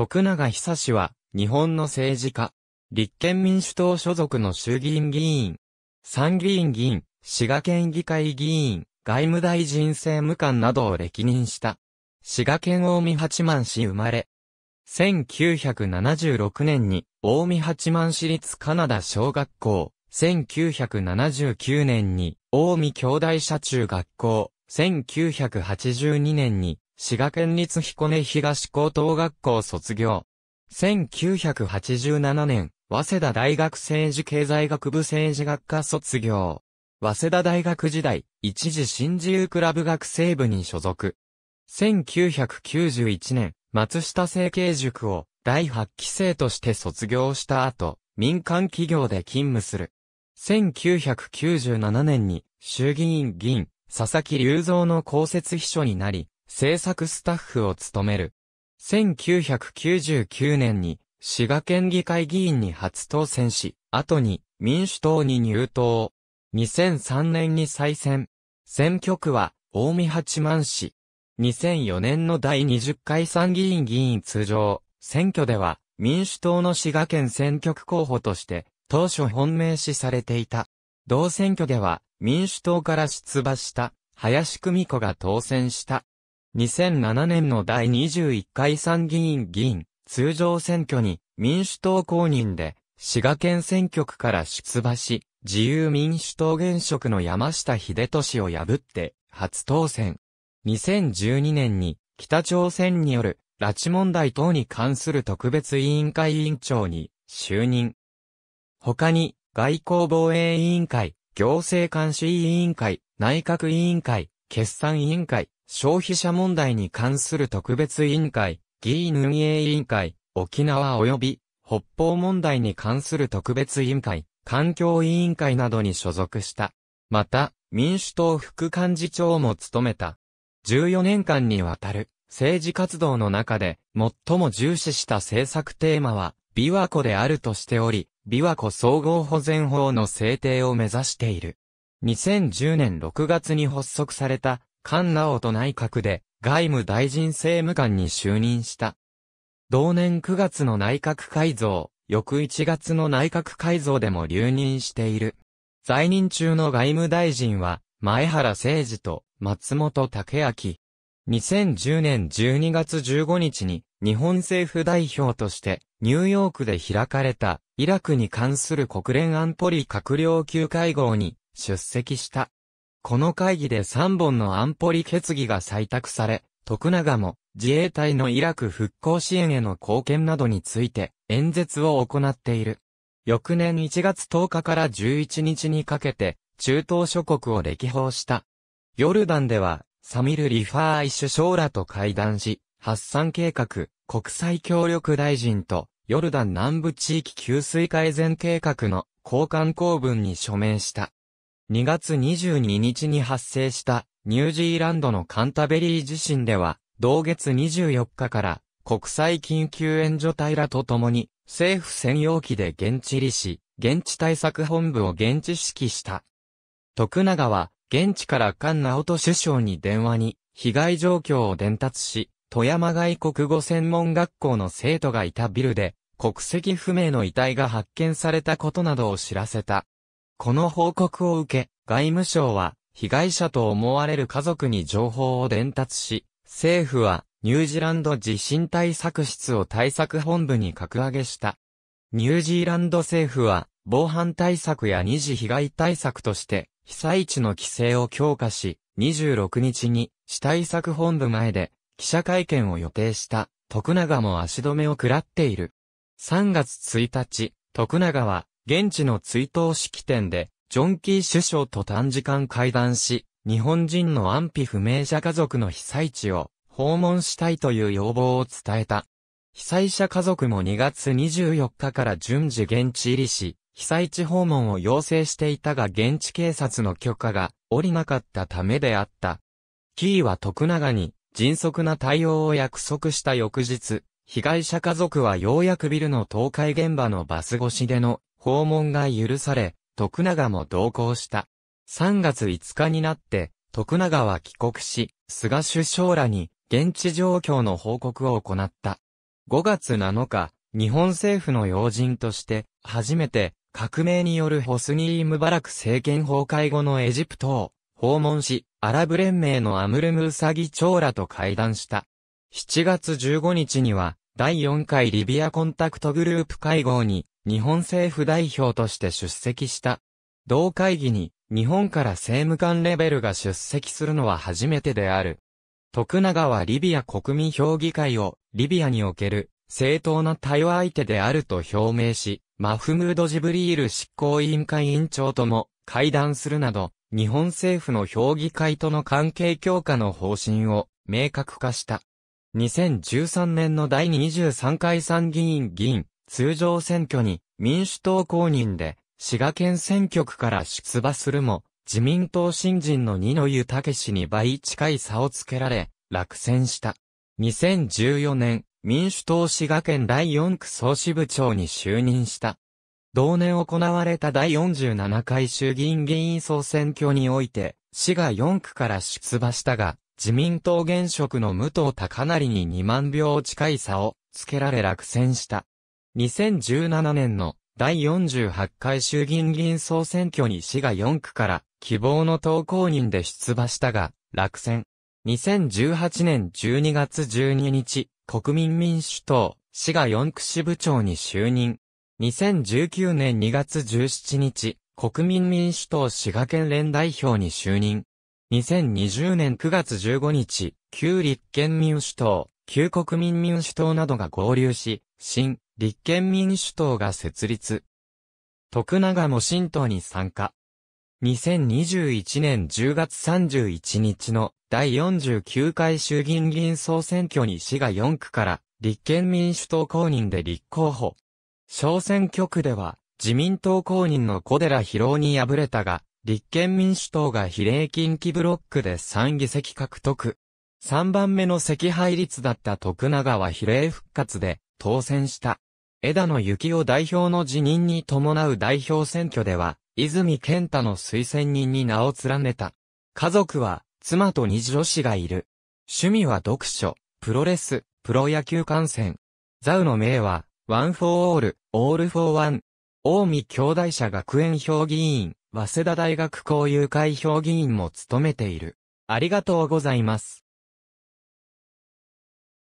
徳永久氏は、日本の政治家、立憲民主党所属の衆議院議員、参議院議員、滋賀県議会議員、外務大臣政務官などを歴任した。滋賀県大見八幡市生まれ。1976年に大見八幡市立カナダ小学校、1979年に大見兄弟社中学校、1982年に滋賀県立彦根東高等学校卒業。1987年、早稲田大学政治経済学部政治学科卒業。早稲田大学時代、一時新自由クラブ学生部に所属。1991年、松下政経塾を第8期生として卒業した後、民間企業で勤務する。1997年に衆議院議員、佐々木隆三の公設秘書になり、制作スタッフを務める。1999年に滋賀県議会議員に初当選し、後に民主党に入党。2003年に再選。選挙区は大見八幡市。2004年の第20回参議院議員通常選挙では民主党の滋賀県選挙区候補として当初本命視されていた。同選挙では民主党から出馬した林久美子が当選した。2007年の第21回参議院議員通常選挙に民主党公認で滋賀県選挙区から出馬し、自由民主党現職の山下秀俊を破って初当選。2012年に北朝鮮による拉致問題等に関する特別委員会委員長に就任。他に外交防衛委員会、行政監視委員会、内閣委員会、決算委員会、消費者問題に関する特別委員会、議員運営委員会、沖縄及び北方問題に関する特別委員会、環境委員会などに所属した。また、民主党副幹事長も務めた。14年間にわたる政治活動の中で最も重視した政策テーマは、琵琶湖であるとしており、琵琶湖総合保全法の制定を目指している。2010年6月に発足された菅直人内閣で外務大臣政務官に就任した。同年9月の内閣改造、翌1月の内閣改造でも留任している。在任中の外務大臣は、前原誠二と松本武明。2010年12月15日に、日本政府代表として、ニューヨークで開かれた、イラクに関する国連安保理閣僚級会合に出席した。この会議で3本の安保理決議が採択され、徳永も自衛隊のイラク復興支援への貢献などについて演説を行っている。翌年1月10日から11日にかけて、中東諸国を歴訪した。ヨルダンでは、サミル・リファーイ首相らと会談し、発散計画、国際協力大臣と、ヨルダン南部地域給水改善計画の交換公文に署名した。2月22日に発生したニュージーランドのカンタベリー地震では、同月24日から国際緊急援助隊らと共に政府専用機で現地りし、現地対策本部を現地指揮した。徳永は現地から菅直人首相に電話に被害状況を伝達し、富山外国語専門学校の生徒がいたビルで国籍不明の遺体が発見されたことなどを知らせた。この報告を受け、外務省は、被害者と思われる家族に情報を伝達し、政府は、ニュージーランド地震対策室を対策本部に格上げした。ニュージーランド政府は、防犯対策や二次被害対策として、被災地の規制を強化し、26日に、市対策本部前で、記者会見を予定した、徳永も足止めを食らっている。3月1日、徳永は、現地の追悼式典で、ジョン・キー首相と短時間会談し、日本人の安否不明者家族の被災地を訪問したいという要望を伝えた。被災者家族も2月24日から順次現地入りし、被災地訪問を要請していたが現地警察の許可が下りなかったためであった。キーは徳永に迅速な対応を約束した翌日、被害者家族はようやくビルの倒壊現場のバス越しでの訪問が許され、徳永も同行した。3月5日になって、徳永は帰国し、菅首相らに現地状況の報告を行った。5月7日、日本政府の要人として、初めて革命によるホスニー・ムバラク政権崩壊後のエジプトを訪問し、アラブ連盟のアムルムウサギ長らと会談した。7月15日には、第4回リビアコンタクトグループ会合に日本政府代表として出席した。同会議に、日本から政務官レベルが出席するのは初めてである。徳永はリビア国民評議会を、リビアにおける、正当な対話相手であると表明し、マフムード・ジブリール執行委員会委員長とも会談するなど、日本政府の評議会との関係強化の方針を明確化した。2013年の第23回参議院議員通常選挙に民主党公認で滋賀県選挙区から出馬するも、自民党新人の二の湯武氏に倍近い差をつけられ、落選した。2014年、民主党滋賀県第4区総支部長に就任した。同年行われた第47回衆議院議員総選挙において、滋賀4区から出馬したが、自民党現職の武藤隆成に2万票近い差をつけられ落選した。2017年の第48回衆議院議員総選挙に市が4区から希望の投稿人で出馬したが、落選。2018年12月12日、国民民主党、市が4区支部長に就任。2019年2月17日、国民民主党滋賀県連代表に就任。2020年9月15日、旧立憲民主党、旧国民民主党などが合流し、新、立憲民主党が設立。徳永も新党に参加。2021年10月31日の第49回衆議院議員総選挙に市が4区から立憲民主党公認で立候補。小選挙区では自民党公認の小寺博夫に敗れたが、立憲民主党が比例近畿ブロックで3議席獲得。3番目の席配率だった徳永は比例復活で当選した。枝野幸男代表の辞任に伴う代表選挙では、泉健太の推薦人に名を連ねた。家族は、妻と二女子がいる。趣味は読書、プロレス、プロ野球観戦。ザウの名は、ワンフォーオール、オールフォーワン。近江兄弟社学園評議員、早稲田大学校友会評議員も務めている。ありがとうございます。